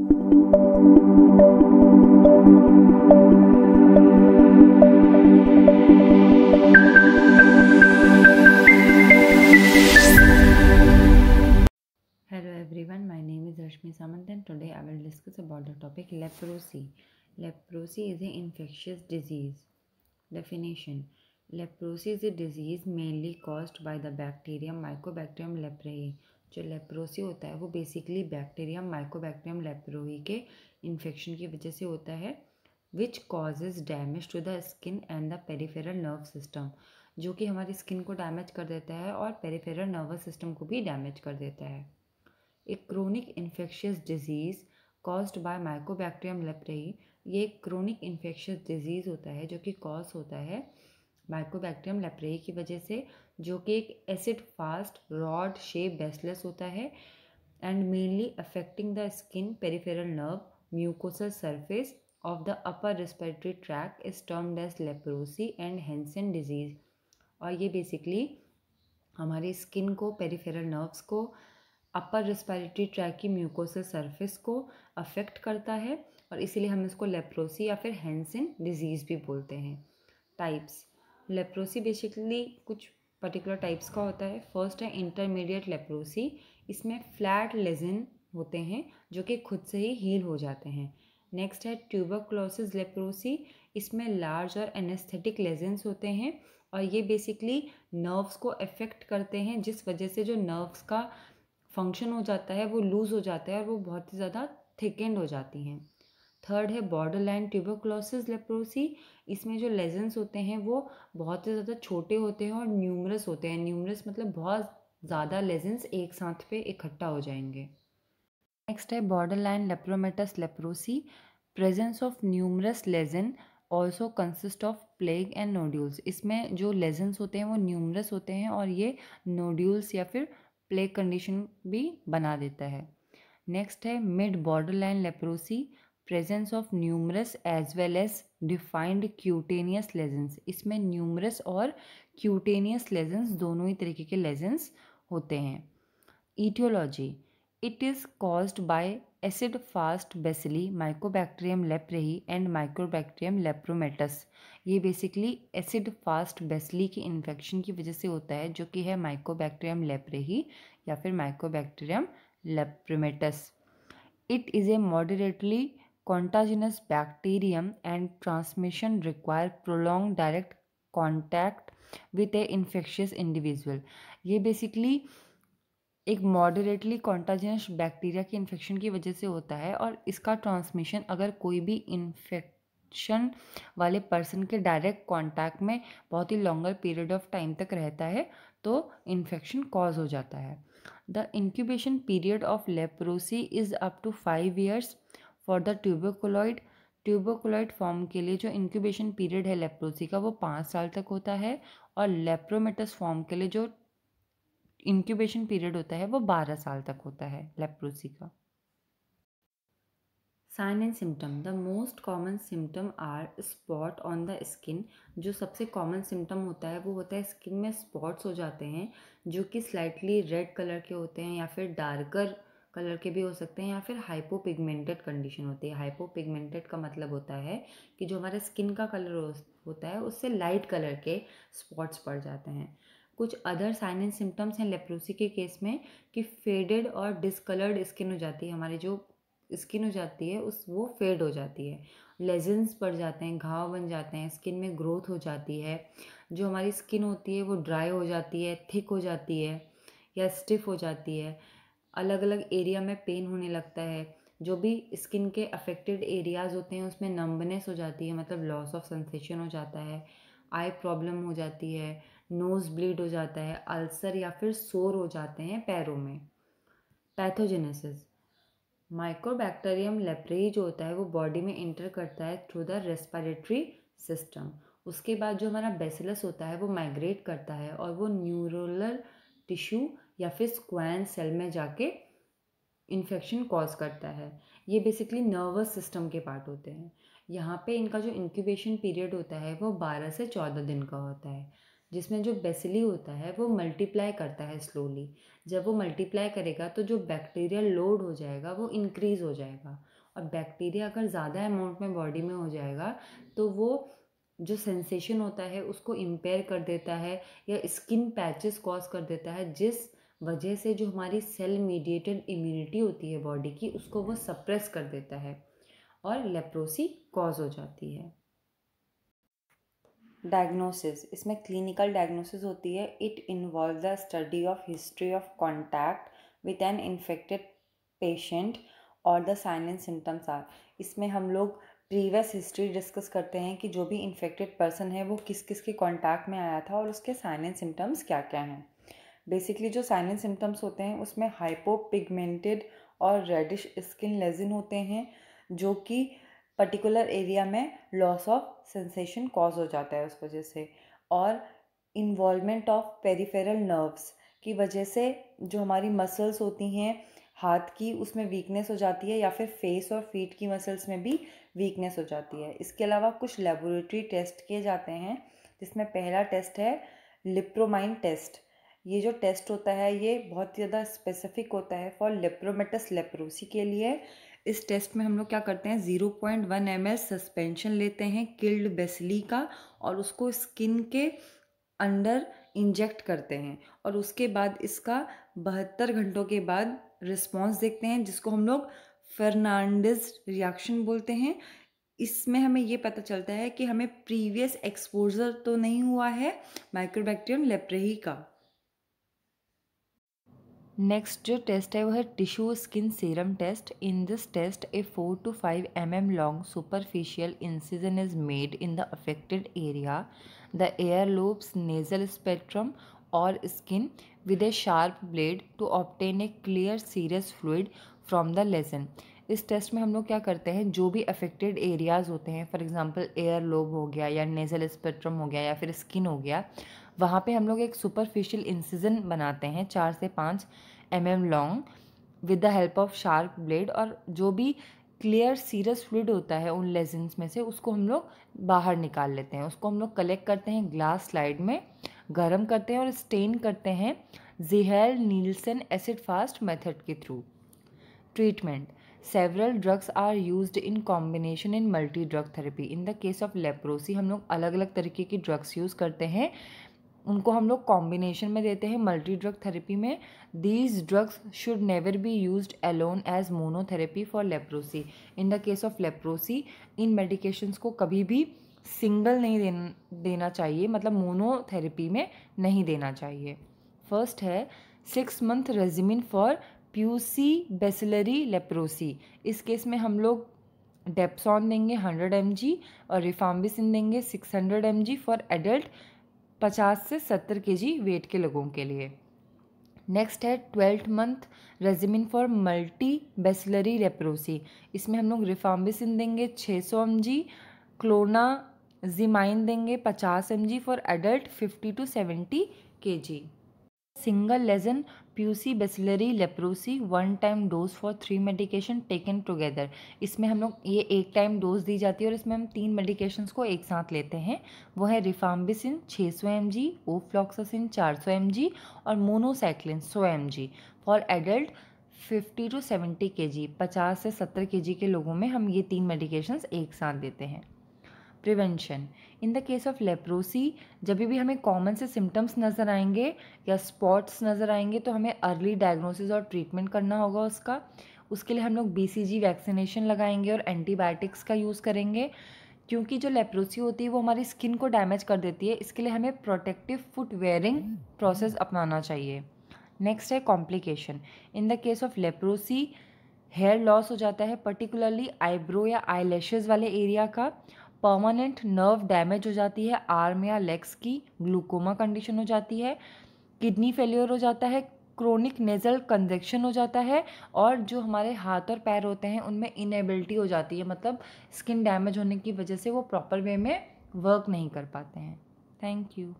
Hello everyone. My name is Rashmi Samant and today I will discuss about the topic leprosy. Leprosy is an infectious disease. Definition Leprosy is a disease mainly caused by the bacterium Mycobacterium leprae जो leprosy होता है वो basically bacteria Mycobacterium लेप्रोही के infection की वजह से होता है which causes damage to the skin and the peripheral nerve system जो कि हमारी स्किन को डैमेज कर देता है और पेरीफेरल नर्वस सिस्टम को भी डैमेज कर देता है एक chronic infectious disease caused by Mycobacterium leprae ये एक क्रोनिक इन्फेक्शियस डिजीज़ होता है जो कि कॉज होता है माइकोबैक्टीरियम लेप्रेई की वजह से जो कि एक acid fast rod shape bacillus होता है and mainly affecting the skin peripheral nerve mucosal surface of the upper respiratory tract is termed as leprosy and Hansen disease और ये बेसिकली हमारी स्किन को पेरिफेरल नर्व्स को अपर रेस्पिरेटरी ट्रैक की mucosal surface को affect करता है और इसीलिए हम इसको लेप्रोसी या फिर हैंसन डिजीज़ भी बोलते हैं टाइप्स लेप्रोसी बेसिकली कुछ पर्टिकुलर टाइप्स का होता है फर्स्ट है इंटरमीडिएट लेप्रोसी इसमें फ्लैट लेजन होते हैं जो कि खुद से ही हील हो जाते हैं नेक्स्ट है ट्यूबरक्लोसिस लेप्रोसी इसमें लार्ज और एनेस्थेटिक लेजेंस होते हैं और ये बेसिकली नर्व्स को अफेक्ट करते हैं जिस वजह से जो नर्व्स का फंक्शन हो जाता है वो लूज़ हो जाता है और वो बहुत ही ज़्यादा थिकेंड हो जाती हैं थर्ड है बॉर्डर लाइन ट्यूबोक्लोसिस लेप्रोसी इसमें जो लेजेंस होते हैं वो बहुत ही ज़्यादा छोटे होते हैं और न्यूमरस होते हैं न्यूमरस मतलब बहुत ज़्यादा लेजेंस एक साथ पे इकट्ठा हो जाएंगे नेक्स्ट है border line lepromatous leprosy presence of numerous lesion also consist of plaque and nodules इसमें जो लेजेंस होते हैं वो न्यूमरस होते हैं और ये नोड्यूल्स या फिर प्लेग कंडीशन भी बना देता है नेक्स्ट है mid border line leprosy presence of numerous as well as defined cutaneous lesions इसमें न्यूमरस और क्यूटेनियस लेजेंस दोनों ही तरीके के लेजेंस होते हैं aetiology it is caused by acid fast bacilli Mycobacterium leprae and Microbacterium lepromatous ये बेसिकली एसिड फास्ट बेसिली की इन्फेक्शन की वजह से होता है जो कि है माइकोबैक्टीरियम लेप्रेही या फिर Microbacterium lepromatous it is a moderately contagious bacterium and transmission require prolonged direct contact with a infectious individual ये basically एक मॉडरेटली कॉन्टाजिनस बैक्टीरिया की इन्फेक्शन की वजह से होता है और इसका ट्रांसमिशन अगर कोई भी इन्फेक्शन वाले पर्सन के डायरेक्ट कांटेक्ट में बहुत ही लॉन्गर पीरियड ऑफ टाइम तक रहता है तो इन्फेक्शन कॉज हो जाता है the incubation period of leprosy is up to five years for the tuberculoid tuberculoid form के लिए जो इंक्यूबेशन पीरियड है लेप्रोसी का वो पाँच साल तक होता है और लेप्रोमेटस फॉर्म के लिए जो इंक्यूबेशन पीरियड होता है वो बारह साल तक होता है लेप्रोसी का sign and symptom the most common symptom are spot on the skin जो सबसे कॉमन सिम्टम होता है वो होता है स्किन में स्पॉट्स हो जाते हैं जो कि स्लाइटली रेड कलर के होते हैं या फिर डार्कर कलर के भी हो सकते हैं या फिर हाइपो पिगमेंटेड कंडीशन होती है हाइपो पिगमेंटेड का मतलब होता है कि जो हमारे स्किन का कलर होता है उससे लाइट कलर के स्पॉट्स पड़ जाते हैं कुछ अदर साइन एंड सिम्टम्स हैं लेप्रोसी के केस में कि फेडेड और डिसकलर्ड स्किन हो जाती है हमारी जो स्किन हो जाती है उस वो फेड हो जाती है लेजेंस पड़ जाते हैं घाव बन जाते हैं स्किन में ग्रोथ हो जाती है जो हमारी स्किन होती है वो ड्राई हो जाती है थिक हो जाती है या स्टिफ हो जाती है अलग अलग एरिया में पेन होने लगता है जो भी स्किन के अफेक्टेड एरियाज़ होते हैं उसमें नंबनेस हो जाती है मतलब लॉस ऑफ सेंसेशन हो जाता है आई प्रॉब्लम हो जाती है नोज़ ब्लीड हो जाता है अल्सर या फिर सोर हो जाते हैं पैरों में पैथोजेनेसिस माइक्रोबैक्टीरियम लेप्रे जो होता है वो बॉडी में इंटर करता है थ्रू द रेस्पिरेटरी सिस्टम उसके बाद जो हमारा बेसिलस होता है वो माइग्रेट करता है और वो न्यूरोलर टिश्यू या फिर स्क्वाइन सेल में जाके इन्फेक्शन कॉज करता है ये बेसिकली नर्वस सिस्टम के पार्ट होते हैं यहाँ पे इनका जो इंक्यूबेशन पीरियड होता है वो बारह से चौदह दिन का होता है जिसमें जो बेसिली होता है वो मल्टीप्लाई करता है स्लोली जब वो मल्टीप्लाई करेगा तो जो बैक्टीरिया लोड हो जाएगा वो इंक्रीज़ हो जाएगा और बैक्टीरिया अगर ज़्यादा अमाउंट में बॉडी में हो जाएगा तो वो जो सेंसेशन होता है उसको इम्पेयर कर देता है या स्किन पैचेस कॉज कर देता है जिस वजह से जो हमारी सेल मीडिएटेड इम्यूनिटी होती है बॉडी की उसको वो सप्रेस कर देता है और लेप्रोसी कॉज हो जाती है डायग्नोसिस इसमें क्लिनिकल डायग्नोसिस होती है it involve the study of history of contact with an infected patient और the sign and symptoms are इसमें हम लोग प्रीवियस हिस्ट्री डिस्कस करते हैं कि जो भी इन्फेक्टेड पर्सन है वो किस किस के कॉन्टैक्ट में आया था और उसके साइन एंड सिम्टम्स क्या क्या हैं बेसिकली जो साइन सिम्टम्स होते हैं उसमें हाइपो पिगमेंटेड और रेडिश स्किन लेजिन होते हैं जो कि पर्टिकुलर एरिया में लॉस ऑफ सेंसेशन कॉज हो जाता है उस वजह से और इन्वॉलमेंट ऑफ पेरीफेरल नर्व्स की वजह से जो हमारी मसल्स होती हैं हाथ की उसमें वीकनेस हो जाती है या फिर फेस और फीट की मसल्स में भी वीकनेस हो जाती है इसके अलावा कुछ लेबोरेटरी टेस्ट किए जाते हैं जिसमें पहला टेस्ट है लिप्रोमाइन टेस्ट ये जो टेस्ट होता है ये बहुत ज़्यादा स्पेसिफिक होता है फॉर लेप्रोमेटस लेप्रोसी के लिए इस टेस्ट में हम लोग क्या करते हैं zero point one M L suspension लेते हैं किल्ड बेसली का और उसको स्किन के अंडर इंजेक्ट करते हैं और उसके बाद इसका बहत्तर घंटों के बाद रिस्पॉन्स देखते हैं जिसको हम लोग फर्नांडिस रिएक्शन बोलते हैं इसमें हमें ये पता चलता है कि हमें प्रीवियस एक्सपोजर तो नहीं हुआ है माइक्रोबैक्टीरियम लेप्रेही का नेक्स्ट जो टेस्ट है वो है tissue skin serum test in this test a four to five M M long superficial incision is made in the affected area the ear lobes nasal septum और skin with a sharp blade to obtain a clear serous fluid from the lesion इस test में हम लोग क्या करते हैं जो भी अफेक्टेड एरियाज़ होते हैं फॉर एग्जांपल एयर लोब हो गया या नेज़ल स्पेक्ट्रम हो गया या फिर स्किन हो गया वहाँ पे हम लोग एक सुपरफिशियल इंसिजन बनाते हैं चार से पाँच M M long with the help of sharp blade और जो भी क्लियर सीरस फ्लूड होता है उन लेजेंस में से उसको हम लोग बाहर निकाल लेते हैं उसको हम लोग कलेक्ट करते हैं ग्लास स्लाइड में गर्म करते हैं और स्टेन करते हैं Ziehl Neelsen acid fast method के through treatment several drugs are use in combination in multi drug therapy in the case of leprosy हम लोग अलग अलग तरीके की ड्रग्स यूज़ करते हैं उनको हम लोग कॉम्बिनेशन में देते हैं मल्टी ड्रग थेरेपी में these drugs should never be use alone as monotherapy for leprosy in the case of leprosy इन मेडिकेशंस को कभी भी सिंगल नहीं देन, देना चाहिए मतलब मोनोथेरेपी में नहीं देना चाहिए फर्स्ट है six month regimen for pauci bacillary leprosy इस केस में हम लोग डेप्सॉन देंगे हंड्रेड एम और रिफाम्बिसिन देंगे six hundred M for adult पचास से सत्तर के जी वेट के लोगों के लिए नेक्स्ट है twelfth month regimen for multi bacillary leprosy इसमें हम लोग रिफाम्बिसिन देंगे छः सौ एम जी क्लोना जिमाइन देंगे पचास M G for adult fifty to seventy K G single lesion pauci bacillary leprosy one time dose for three medication taken together इसमें हम लोग ये एक टाइम डोज दी जाती है और इसमें हम तीन मेडिकेशन को एक साथ लेते हैं वो है रिफाम्बिसिन 600 सौ एम जी ओफ्लॉक्सासिन चार सौ एम जी और minocycline 100 M G for adult fifty to seventy K G पचास से सत्तर के जी के लोगों में हम ये तीन मेडिकेशंस एक साथ देते हैं prevention in the case of leprosy जब भी हमें कॉमन से सिम्टम्स नज़र आएंगे या स्पॉट्स नज़र आएंगे तो हमें अर्ली डायग्नोसिस और ट्रीटमेंट करना होगा उसका उसके लिए हम लोग बी वैक्सीनेशन लगाएंगे और एंटीबायोटिक्स का यूज़ करेंगे क्योंकि जो लेप्रोसी होती है वो हमारी स्किन को डैमेज कर देती है इसके लिए हमें प्रोटेक्टिव फुट वेयरिंग प्रोसेस अपनाना चाहिए नेक्स्ट है complication in the case of leprosy hair loss हो जाता है पर्टिकुलरली आईब्रो या आई वाले एरिया का परमानेंट नर्व डैमेज हो जाती है आर्म या लेग्स की ग्लूकोमा कंडीशन हो जाती है किडनी फेलियर हो जाता है क्रोनिक नेज़ल कंजेक्शन हो जाता है और जो हमारे हाथ और पैर होते हैं उनमें इनेबिलिटी हो जाती है मतलब स्किन डैमेज होने की वजह से वो प्रॉपर वे में वर्क नहीं कर पाते हैं थैंक यू